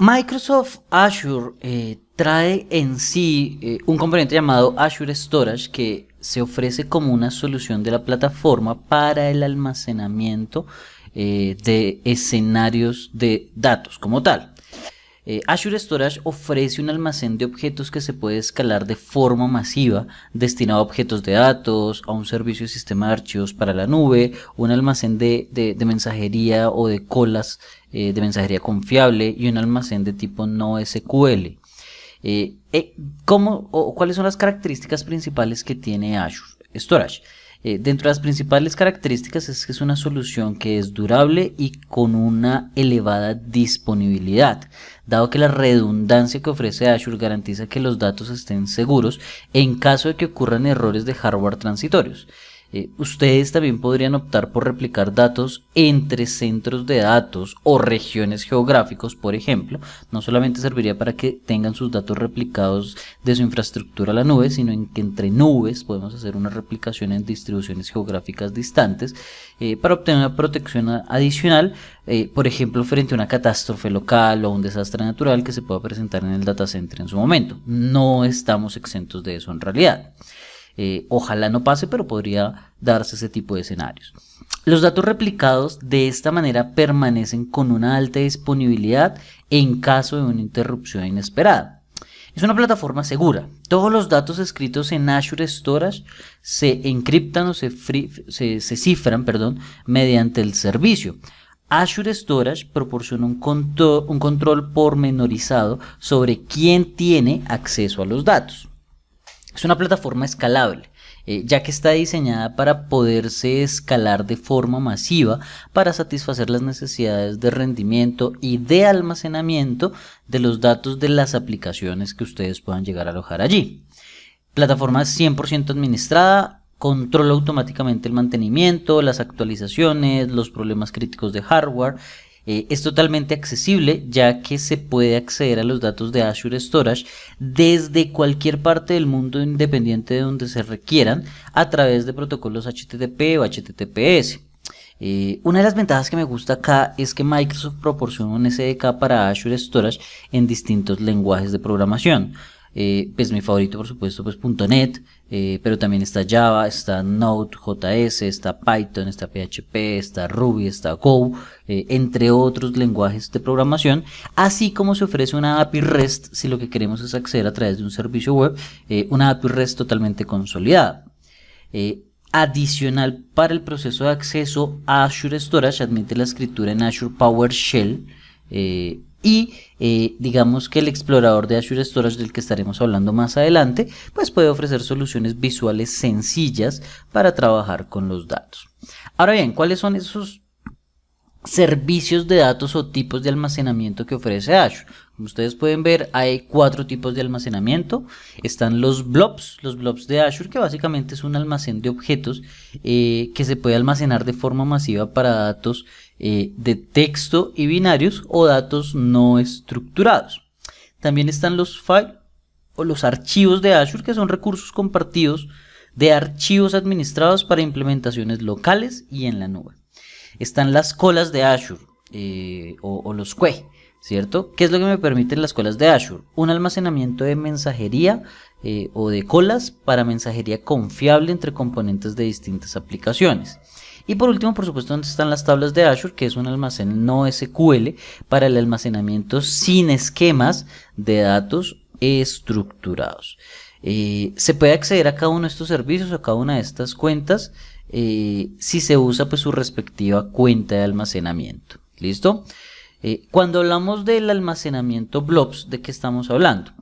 Microsoft Azure eh, trae en sí eh, un componente llamado Azure Storage que se ofrece como una solución de la plataforma para el almacenamiento eh, de escenarios de datos como tal. Eh, Azure Storage ofrece un almacén de objetos que se puede escalar de forma masiva, destinado a objetos de datos, a un servicio de sistema de archivos para la nube, un almacén de, mensajería o de colas eh, de mensajería confiable y un almacén de tipo no SQL. Eh, ¿cómo, o, ¿Cuáles son las características principales que tiene Azure Storage? Eh, dentro de las principales características es que es una solución que es durable y con una elevada disponibilidad, dado que la redundancia que ofrece Azure garantiza que los datos estén seguros en caso de que ocurran errores de hardware transitorios. Eh, ustedes también podrían optar por replicar datos entre centros de datos o regiones geográficos, por ejemplo. No solamente serviría para que tengan sus datos replicados de su infraestructura a la nube, sino en que entre nubes podemos hacer una replicación en distribuciones geográficas distantes eh, para obtener una protección adicional, eh, por ejemplo, frente a una catástrofe local o un desastre natural que se pueda presentar en el data center en su momento. No estamos exentos de eso en realidad. Eh, ojalá no pase, pero podría darse ese tipo de escenarios. Los datos replicados de esta manera permanecen con una alta disponibilidad en caso de una interrupción inesperada. Es una plataforma segura. Todos los datos escritos en Azure Storage se encriptan o se, cifran perdón, mediante el servicio. Azure Storage proporciona un, un control pormenorizado sobre quién tiene acceso a los datos. Es una plataforma escalable, eh, ya que está diseñada para poderse escalar de forma masiva para satisfacer las necesidades de rendimiento y de almacenamiento de los datos de las aplicaciones que ustedes puedan llegar a alojar allí. Plataforma 100% administrada, controla automáticamente el mantenimiento, las actualizaciones, los problemas críticos de hardware eh, es totalmente accesible ya que se puede acceder a los datos de Azure Storage desde cualquier parte del mundo independiente de donde se requieran a través de protocolos HTTP o HTTPS. Eh, una de las ventajas que me gusta acá es que Microsoft proporciona un SDK para Azure Storage en distintos lenguajes de programación. Eh, pues mi favorito por supuesto pues .NET, eh, pero también está Java, está .js está Python, está PHP, está Ruby, está Go, eh, entre otros lenguajes de programación, así como se ofrece una API REST si lo que queremos es acceder a través de un servicio web, una API REST totalmente consolidada adicional para el proceso de acceso a Azure Storage admite la escritura en Azure PowerShell y eh, digamos que el explorador de Azure Storage del que estaremos hablando más adelante, pues puede ofrecer soluciones visuales sencillas para trabajar con los datos. Ahora bien, ¿cuáles son esos servicios de datos o tipos de almacenamiento que ofrece Azure? Como ustedes pueden ver, hay cuatro tipos de almacenamiento. Están los blobs, los blobs de Azure, que básicamente es un almacén de objetos eh, que se puede almacenar de forma masiva para datos eh, de texto y binarios o datos no estructurados. También están los files o los archivos de Azure, que son recursos compartidos de archivos administrados para implementaciones locales y en la nube. Están las colas de Azure eh, o, los QE, ¿cierto? ¿Qué es lo que me permiten las colas de Azure? Un almacenamiento de mensajería eh, o de colas para mensajería confiable entre componentes de distintas aplicaciones. Y por último, por supuesto, donde están las tablas de Azure, que es un almacén no SQL para el almacenamiento sin esquemas de datos estructurados. Eh, se puede acceder a cada uno de estos servicios, a cada una de estas cuentas, eh, si se usa pues su respectiva cuenta de almacenamiento. ¿Listo? Eh, cuando hablamos del almacenamiento blobs, ¿de qué estamos hablando?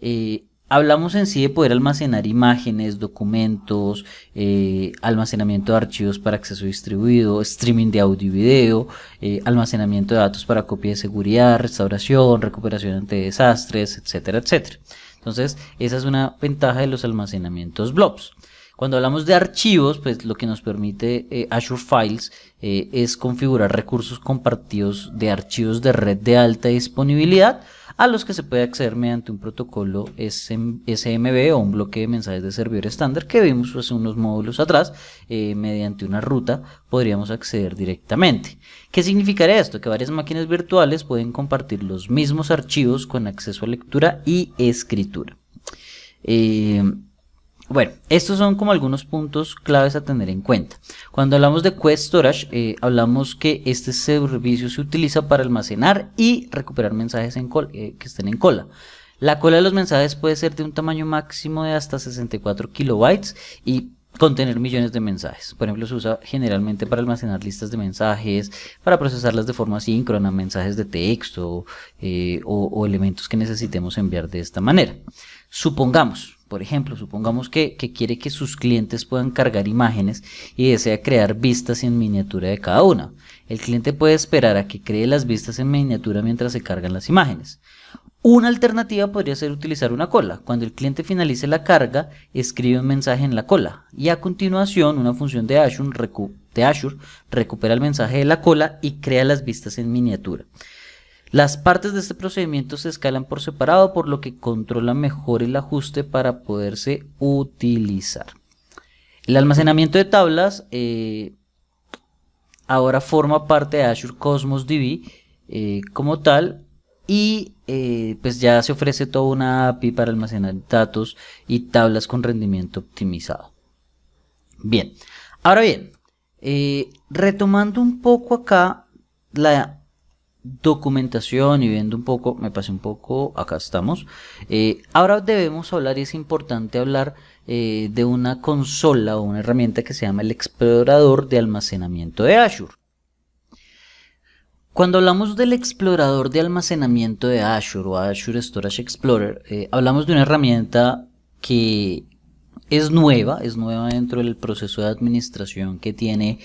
Eh, Hablamos en sí de poder almacenar imágenes, documentos, eh, almacenamiento de archivos para acceso distribuido, streaming de audio y video, eh, almacenamiento de datos para copia de seguridad, restauración, recuperación ante desastres, etcétera, etcétera. Entonces, esa es una ventaja de los almacenamientos blobs. Cuando hablamos de archivos, pues lo que nos permite eh, Azure Files es configurar recursos compartidos de archivos de red de alta disponibilidad a los que se puede acceder mediante un protocolo SMB o un bloque de mensajes de servidor estándar que vimos pues, hace unos módulos atrás, eh, mediante una ruta podríamos acceder directamente. ¿Qué significaría esto? Que varias máquinas virtuales pueden compartir los mismos archivos con acceso a lectura y escritura. Eh, bueno, estos son como algunos puntos claves a tener en cuenta. Cuando hablamos de Quest Storage, eh, hablamos que este servicio se utiliza para almacenar y recuperar mensajes eh, que estén en cola. La cola de los mensajes puede ser de un tamaño máximo de hasta 64 kilobytes y contener millones de mensajes. Por ejemplo, se usa generalmente para almacenar listas de mensajes, para procesarlas de forma síncrona, mensajes de texto eh, o elementos que necesitemos enviar de esta manera. Supongamos, por ejemplo, supongamos que, quiere que sus clientes puedan cargar imágenes y desea crear vistas en miniatura de cada una. El cliente puede esperar a que cree las vistas en miniatura mientras se cargan las imágenes. Una alternativa podría ser utilizar una cola. Cuando el cliente finalice la carga, escribe un mensaje en la cola y a continuación una función de de Azure recupera el mensaje de la cola y crea las vistas en miniatura. Las partes de este procedimiento se escalan por separado, por lo que controla mejor el ajuste para poderse utilizar. El almacenamiento de tablas eh, ahora forma parte de Azure Cosmos DB eh, como tal y eh, pues ya se ofrece toda una API para almacenar datos y tablas con rendimiento optimizado. Bien, ahora bien, retomando un poco acá la documentación y viendo un poco, me pasé un poco, acá estamos. Eh, ahora debemos hablar, y es importante hablar eh, de una consola o una herramienta que se llama el explorador de almacenamiento de Azure. Cuando hablamos del explorador de almacenamiento de Azure o Azure Storage Explorer, eh, hablamos de una herramienta que es nueva, es nueva dentro del proceso de administración que tiene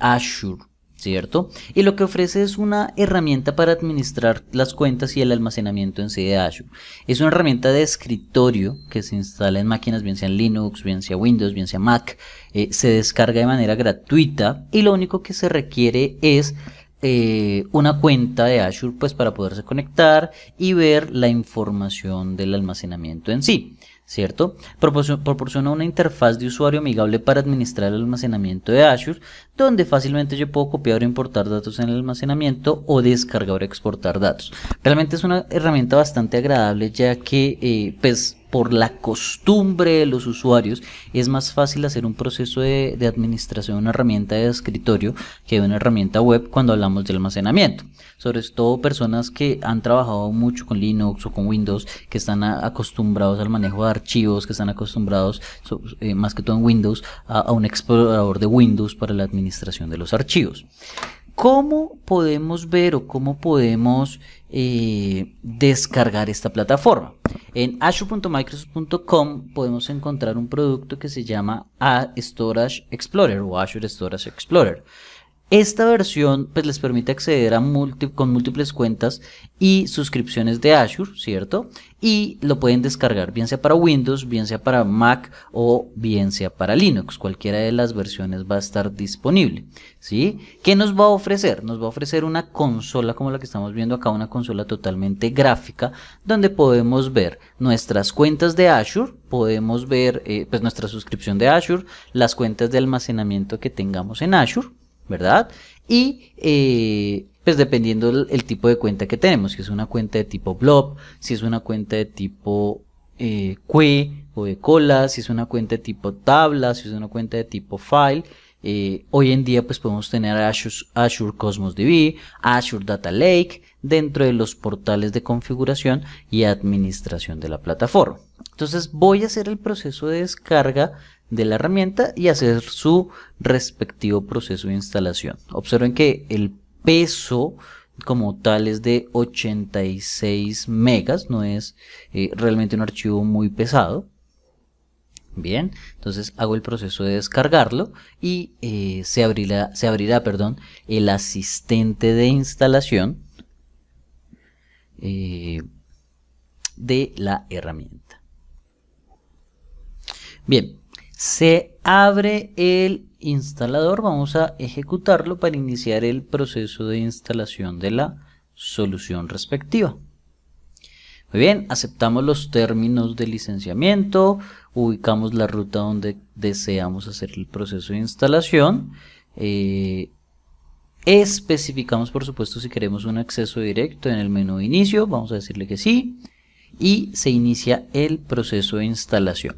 Azure ¿cierto? Y lo que ofrece es una herramienta para administrar las cuentas y el almacenamiento en Azure Es una herramienta de escritorio que se instala en máquinas, bien sea en Linux, bien sea Windows, bien sea Mac. Eh, se descarga de manera gratuita y lo único que se requiere es eh, una cuenta de Azure pues para poderse conectar y ver la información del almacenamiento en sí. ¿cierto? Proporciona una interfaz de usuario amigable para administrar el almacenamiento de Azure, donde fácilmente yo puedo copiar o importar datos en el almacenamiento o descargar o exportar datos. Realmente es una herramienta bastante agradable ya que eh, pues por la costumbre de los usuarios, es más fácil hacer un proceso de, administración de una herramienta de escritorio que de una herramienta web cuando hablamos de almacenamiento. Sobre todo personas que han trabajado mucho con Linux o con Windows, que están acostumbrados al manejo de archivos, que están acostumbrados, eh, más que todo en Windows, a, un explorador de Windows para la administración de los archivos. ¿Cómo podemos ver o cómo podemos eh, descargar esta plataforma? En azure.microsoft.com podemos encontrar un producto que se llama Storage Explorer o Azure Storage Explorer. Esta versión pues, les permite acceder con múltiples cuentas y suscripciones de Azure, ¿cierto? Y lo pueden descargar bien sea para Windows, bien sea para Mac o bien sea para Linux. Cualquiera de las versiones va a estar disponible, ¿sí? ¿Qué nos va a ofrecer? Nos va a ofrecer una consola como la que estamos viendo acá, una consola totalmente gráfica, donde podemos ver nuestras cuentas de Azure, podemos ver eh, pues, nuestra suscripción de Azure, las cuentas de almacenamiento que tengamos en Azure, ¿verdad? Y eh, pues dependiendo el, tipo de cuenta que tenemos, si es una cuenta de tipo blob, si es una cuenta de tipo eh, o de cola, si es una cuenta de tipo tabla, si es una cuenta de tipo file. Eh, hoy en día pues podemos tener Azure Cosmos DB, Azure Data Lake dentro de los portales de configuración y administración de la plataforma. Entonces voy a hacer el proceso de descarga de la herramienta y hacer su respectivo proceso de instalación. Observen que el peso como tal es de 86 megas, no es eh, realmente un archivo muy pesado. Bien, entonces hago el proceso de descargarlo y eh, se abrirá, se abrirá perdón, el asistente de instalación eh, de la herramienta. Bien, se abre el instalador. Vamos a ejecutarlo para iniciar el proceso de instalación de la solución respectiva. Muy bien, aceptamos los términos de licenciamiento, ubicamos la ruta donde deseamos hacer el proceso de instalación, eh, especificamos por supuesto si queremos un acceso directo en el menú de inicio, vamos a decirle que sí, y se inicia el proceso de instalación.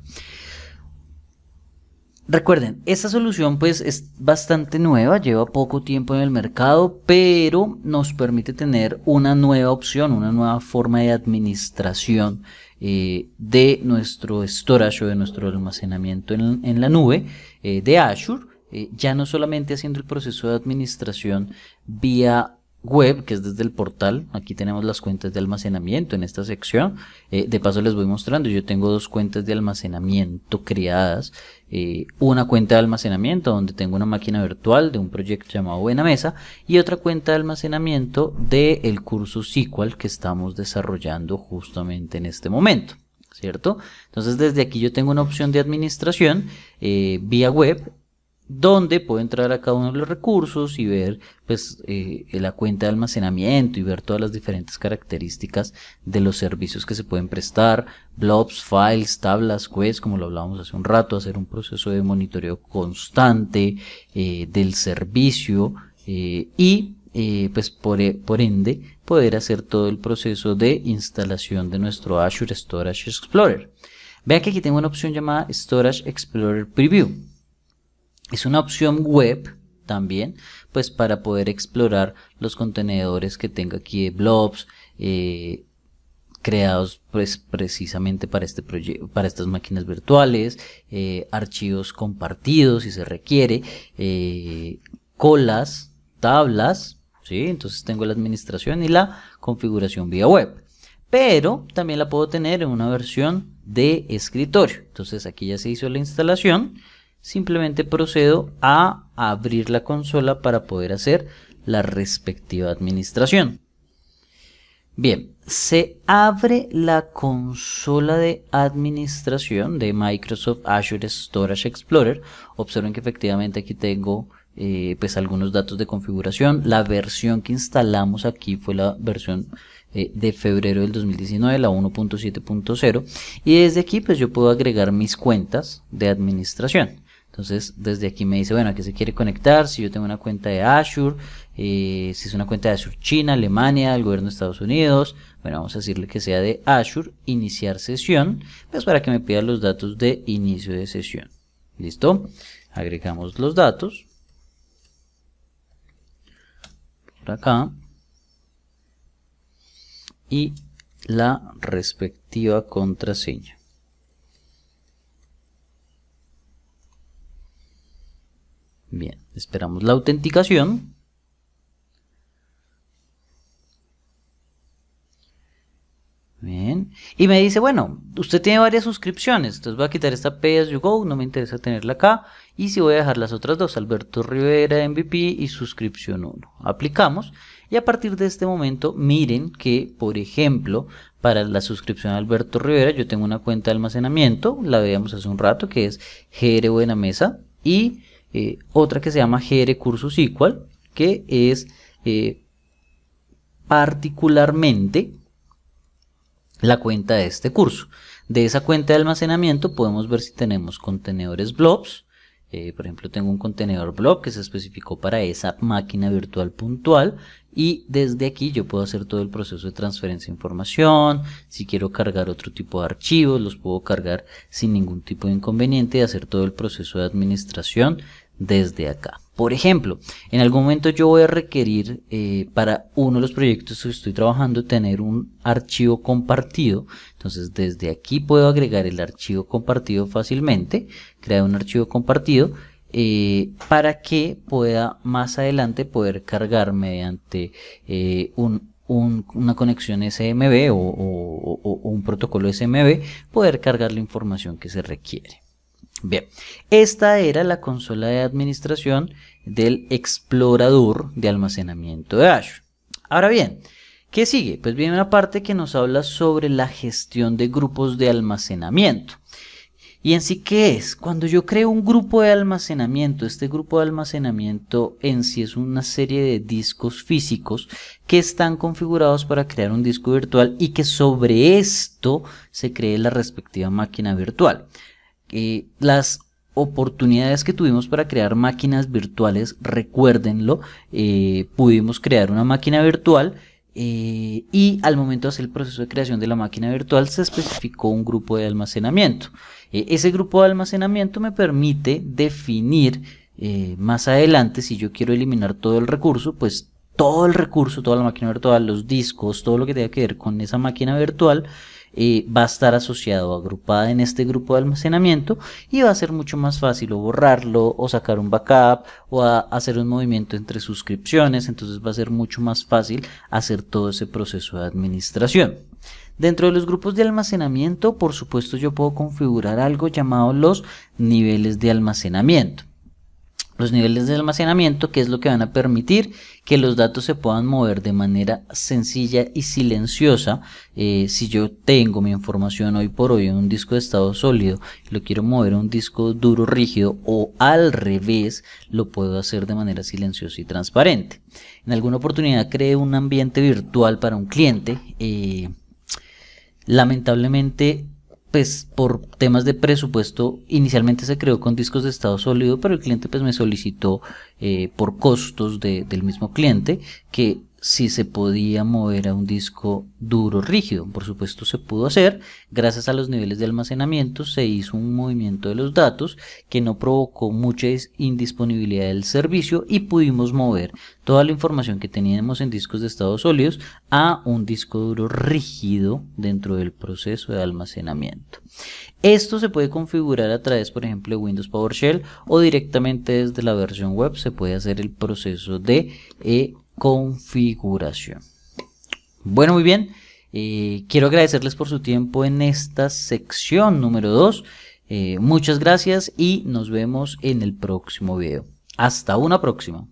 Recuerden, esta solución pues es bastante nueva, lleva poco tiempo en el mercado, pero nos permite tener una nueva opción, una nueva forma de administración eh, de nuestro storage o de nuestro almacenamiento en, la nube eh, de Azure, eh, ya no solamente haciendo el proceso de administración vía web, que es desde el portal. Aquí tenemos las cuentas de almacenamiento en esta sección. Eh, de paso les voy mostrando, yo tengo dos cuentas de almacenamiento creadas. Eh, una cuenta de almacenamiento donde tengo una máquina virtual de un proyecto llamado Buena Mesa y otra cuenta de almacenamiento del el curso SQL que estamos desarrollando justamente en este momento. ¿Cierto? Entonces desde aquí yo tengo una opción de administración eh, vía web donde puedo entrar a cada uno de los recursos y ver pues, eh, la cuenta de almacenamiento y ver todas las diferentes características de los servicios que se pueden prestar, blobs, files, tablas, quests, como lo hablábamos hace un rato, hacer un proceso de monitoreo constante eh, del servicio eh, y pues por, ende poder hacer todo el proceso de instalación de nuestro Azure Storage Explorer. vean que aquí tengo una opción llamada Storage Explorer Preview es una opción web también, pues para poder explorar los contenedores que tenga aquí de blobs, eh, creados pues, precisamente para, este para estas máquinas virtuales, eh, archivos compartidos si se requiere, eh, colas, tablas, entonces tengo la administración y la configuración vía web. Pero también la puedo tener en una versión de escritorio. Entonces aquí ya se hizo la instalación simplemente procedo a abrir la consola para poder hacer la respectiva administración. Bien, se abre la consola de administración de Microsoft Azure Storage Explorer. Observen que efectivamente aquí tengo eh, pues algunos datos de configuración. La versión que instalamos aquí fue la versión eh, de febrero del 2019, la 1.7.0. Y desde aquí pues yo puedo agregar mis cuentas de administración. Entonces, desde aquí me dice, bueno, aquí se quiere conectar? Si yo tengo una cuenta de Azure, eh, si es una cuenta de Azure China, Alemania, el gobierno de Estados Unidos. Bueno, vamos a decirle que sea de Azure, iniciar sesión, pues para que me pida los datos de inicio de sesión. ¿Listo? Agregamos los datos. Por acá. Y la respectiva contraseña. Bien, esperamos la autenticación. Bien. Y me dice, bueno, usted tiene varias suscripciones, entonces voy a quitar esta PS Go, no me interesa tenerla acá. Y si voy a dejar las otras dos, Alberto Rivera MVP y suscripción 1. Aplicamos y a partir de este momento miren que, por ejemplo, para la suscripción a Alberto Rivera yo tengo una cuenta de almacenamiento, la veíamos hace un rato, que es GR Buena Mesa y eh, otra que se llama GR Cursus Equal, que es eh, particularmente la cuenta de este curso. De esa cuenta de almacenamiento podemos ver si tenemos contenedores blobs. Eh, por ejemplo, tengo un contenedor blob que se especificó para esa máquina virtual puntual y desde aquí yo puedo hacer todo el proceso de transferencia de información. Si quiero cargar otro tipo de archivos, los puedo cargar sin ningún tipo de inconveniente y hacer todo el proceso de administración desde acá. Por ejemplo, en algún momento yo voy a requerir eh, para uno de los proyectos que estoy trabajando tener un archivo compartido. Entonces desde aquí puedo agregar el archivo compartido fácilmente, crear un archivo compartido eh, para que pueda más adelante poder cargar mediante eh, un, una conexión SMB o un protocolo SMB, poder cargar la información que se requiere. Bien, esta era la consola de administración del explorador de almacenamiento de Azure. Ahora bien, ¿qué sigue? Pues viene una parte que nos habla sobre la gestión de grupos de almacenamiento. ¿Y en sí qué es? Cuando yo creo un grupo de almacenamiento, este grupo de almacenamiento en sí es una serie de discos físicos que están configurados para crear un disco virtual y que sobre esto se cree la respectiva máquina virtual. Eh, las oportunidades que tuvimos para crear máquinas virtuales, recuérdenlo, eh, pudimos crear una máquina virtual eh, y al momento de hacer el proceso de creación de la máquina virtual se especificó un grupo de almacenamiento. ese grupo de almacenamiento me permite definir más adelante si yo quiero eliminar todo el recurso, pues todo el recurso, toda la máquina virtual, los discos, todo lo que tenga que ver con esa máquina virtual, y va a estar asociado, o agrupada en este grupo de almacenamiento y va a ser mucho más fácil o borrarlo o sacar un backup o hacer un movimiento entre suscripciones, entonces va a ser mucho más fácil hacer todo ese proceso de administración. Dentro de los grupos de almacenamiento, por supuesto, yo puedo configurar algo llamado los niveles de almacenamiento los niveles de almacenamiento, que es lo que van a permitir que los datos se puedan mover de manera sencilla y silenciosa. Eh, si yo tengo mi información hoy por hoy en un disco de estado sólido, lo quiero mover a un disco duro rígido o al revés, lo puedo hacer de manera silenciosa y transparente. En alguna oportunidad cree un ambiente virtual para un cliente. Eh, lamentablemente pues por temas de presupuesto, inicialmente se creó con discos de estado sólido, pero el cliente pues me solicitó eh, por costos del mismo cliente que si se podía mover a un disco duro rígido. Por supuesto se pudo hacer, gracias a los niveles de almacenamiento se hizo un movimiento de los datos que no provocó mucha indisponibilidad del servicio y pudimos mover toda la información que teníamos en discos de estado sólidos a un disco duro rígido dentro del proceso de almacenamiento. Esto se puede configurar a través, por ejemplo, de Windows PowerShell o directamente desde la versión web se puede hacer el proceso de eh, configuración. Bueno, muy bien. Eh, quiero agradecerles por su tiempo en esta sección número 2. Eh, muchas gracias y nos vemos en el próximo video. Hasta una próxima.